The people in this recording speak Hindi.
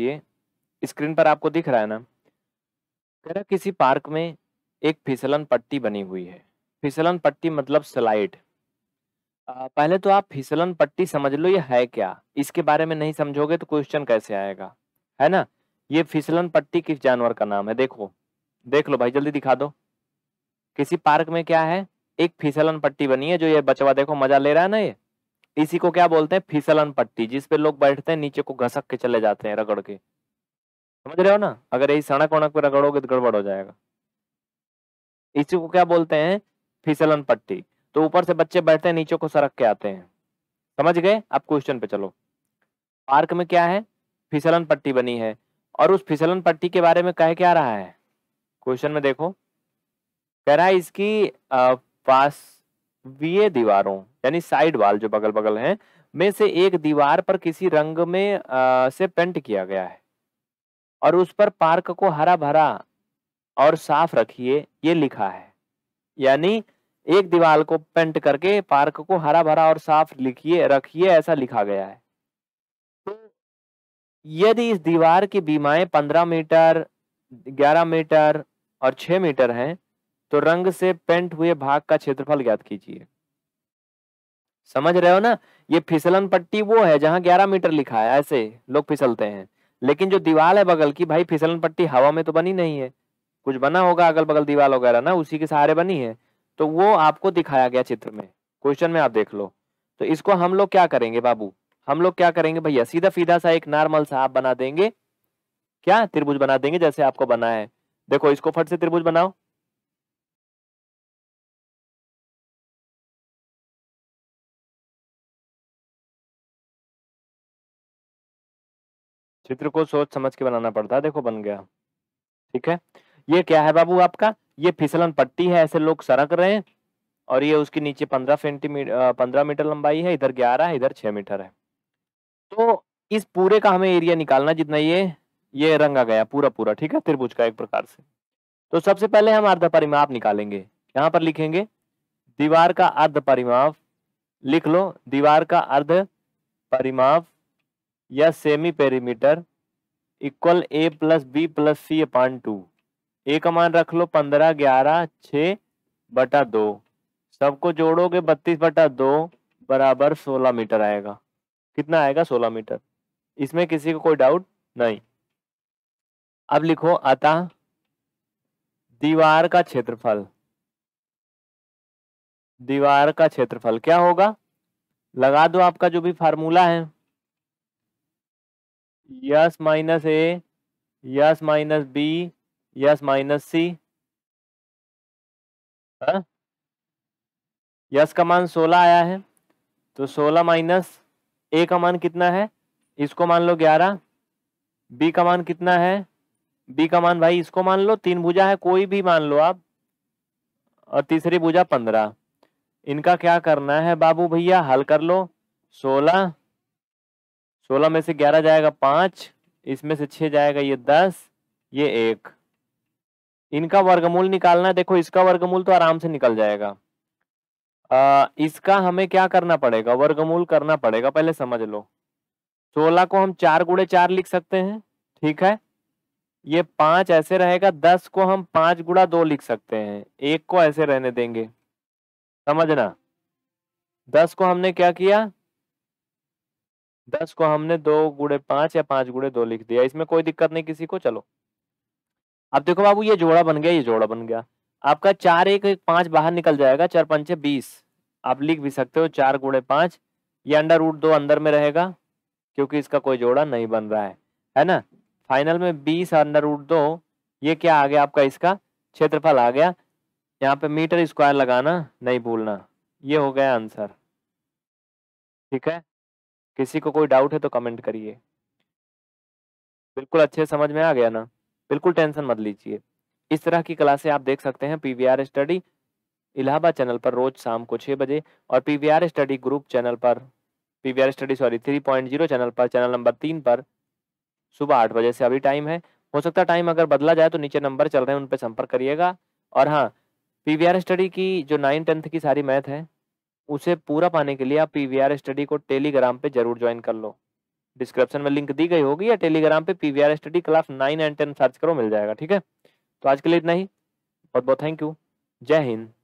ये स्क्रीन पर आपको दिख रहा है ना कह रहा किसी पार्क में एक फिसलन पट्टी बनी हुई है फिसलन पट्टी मतलब स्लाइड पहले तो आप फिसलन पट्टी समझ लो ये है क्या इसके बारे में नहीं समझोगे तो क्वेश्चन कैसे आएगा है ना ये फिसलन पट्टी किस जानवर का नाम है देखो देख लो भाई जल्दी दिखा दो किसी पार्क में क्या है एक फिसलन पट्टी बनी है जो ये बचवा देखो मजा ले रहा है ना ये इसी को क्या बोलते हैं फिसलन पट्टी जिसपे लोग बैठते हैं नीचे को घसक के चले जाते हैं रगड़ के समझ रहे हो ना अगर यही सड़क वड़क पे रगड़ोगे तो गड़बड़ हो जाएगा इसी को क्या बोलते हैं फिसलन पट्टी तो ऊपर से बच्चे बैठते हैं नीचे को सड़क के आते हैं समझ गए अब क्वेश्चन पे चलो पार्क में क्या है फिसलन पट्टी बनी है और उस फिसलन पट्टी के बारे में कह क्या रहा है क्वेश्चन में देखो कह रहा है इसकी पासवीय दीवारों यानी साइड वाल जो बगल बगल हैं में से एक दीवार पर किसी रंग में आ, से पेंट किया गया है और उस पर पार्क को हरा भरा और साफ रखिए ये लिखा है यानी एक दीवार को पेंट करके पार्क को हरा भरा और साफ लिखिए रखिए ऐसा लिखा गया है तो यदि इस दीवार की बीमाएं पंद्रह मीटर ग्यारह मीटर और छह मीटर हैं तो रंग से पेंट हुए भाग का क्षेत्रफल ज्ञात कीजिए समझ रहे हो ना ये फिसलन पट्टी वो है जहाँ ग्यारह मीटर लिखा है ऐसे लोग फिसलते हैं लेकिन जो दीवार है बगल की भाई फिसलन पट्टी हवा में तो बनी नहीं है कुछ बना होगा अगल बगल दीवार वगैरह ना उसी के सहारे बनी है तो वो आपको दिखाया गया चित्र में क्वेश्चन में आप देख लो तो इसको हम लोग क्या करेंगे बाबू हम लोग क्या करेंगे भैया सीधा फीधा सा एक नॉर्मल सा आप बना देंगे क्या त्रिभुज बना देंगे जैसे आपको बना है देखो इसको फट से त्रिभुज बनाओ चित्र को सोच समझ के बनाना पड़ता है देखो बन गया ठीक है ये क्या है बाबू आपका ये फिसलन पट्टी है ऐसे लोग सरक रहे हैं और ये उसके नीचे पंद्रह सेंटीमीटर पंद्रह मीटर लंबाई है इधर ग्यारह इधर छह मीटर है तो इस पूरे का हमें एरिया निकालना जितना ये ये रंगा गया पूरा पूरा ठीक है त्रिभुज का एक प्रकार से तो सबसे पहले हम अर्ध परिमाप निकालेंगे यहाँ पर लिखेंगे दीवार का अर्ध परिमाप लिख लो दीवार का अर्ध परिमाप या semi perimeter equal a plus b plus c upon two a का मान रख लो पंद्रह ग्यारह छ बटा दो सबको जोड़ोगे बत्तीस बटा दो बराबर सोलह मीटर आएगा कितना आएगा सोलह मीटर इसमें किसी को कोई डाउट नहीं अब लिखो अतः दीवार का क्षेत्रफल दीवार का क्षेत्रफल क्या होगा लगा दो आपका जो भी फार्मूला है s minus a s minus b s minus c हाँ? यस का मान सोलह आया है तो सोलह माइनस ए का मान कितना है इसको मान लो ग्यारह बी का मान कितना है बी का मान भाई इसको मान लो तीन भुजा है कोई भी मान लो आप और तीसरी भुजा पंद्रह इनका क्या करना है बाबू भैया हल कर लो सोलह सोलह में से ग्यारह जाएगा पाँच इसमें से छः जाएगा ये दस ये एक इनका वर्गमूल निकालना है देखो इसका वर्गमूल तो आराम से निकल जाएगा आ, इसका हमें क्या करना पड़ेगा वर्गमूल करना पड़ेगा पहले समझ लो सोलह को हम चार गुड़े चार लिख सकते हैं ठीक है ये पांच ऐसे रहेगा दस को हम पांच गुड़ा दो लिख सकते हैं एक को ऐसे रहने देंगे समझना दस को हमने क्या किया दस को हमने दो गुड़े पांच या पांच गुड़े दो लिख दिया इसमें कोई दिक्कत नहीं किसी को चलो अब देखो बाबू ये जोड़ा बन गया ये जोड़ा बन गया आपका चार एक, एक पांच बाहर निकल जाएगा चार पंचे बीस आप लिख भी सकते हो चार गुड़े पांच ये अंडर रूट दो अंदर में रहेगा क्योंकि इसका कोई जोड़ा नहीं बन रहा है है ना फाइनल में बीस अंडर रूट दो ये क्या आ गया आपका इसका क्षेत्रफल आ गया यहाँ पे मीटर स्क्वायर लगाना नहीं भूलना ये हो गया आंसर ठीक है किसी को कोई डाउट है तो कमेंट करिए बिल्कुल अच्छे समझ में आ गया ना बिल्कुल टेंशन मत लीजिए इस तरह की क्लासें आप देख सकते हैं पीवीआर स्टडी इलाहाबाद चैनल पर रोज शाम को छः बजे और पीवीआर स्टडी ग्रुप चैनल पर PVR study sorry three point zero channel पर चैनल नंबर तीन पर सुबह आठ बजे से अभी टाइम है हो सकता है टाइम अगर बदला जाए तो नीचे नंबर चल रहे हैं उन पर संपर्क करिएगा और हाँ पीवीआर स्टडी की जो नाइन टेंथ की सारी मैथ है उसे पूरा पाने के लिए आप पीवीआर स्टडी को टेलीग्राम पे जरूर ज्वाइन कर लो डिस्क्रिप्शन में लिंक दी गई होगी या टेलीग्राम पे PVR study class nine and ten search करो मिल जाएगा ठीक है तो आज के लिए इतना ही बहुत बहुत थैंक यू जय हिंद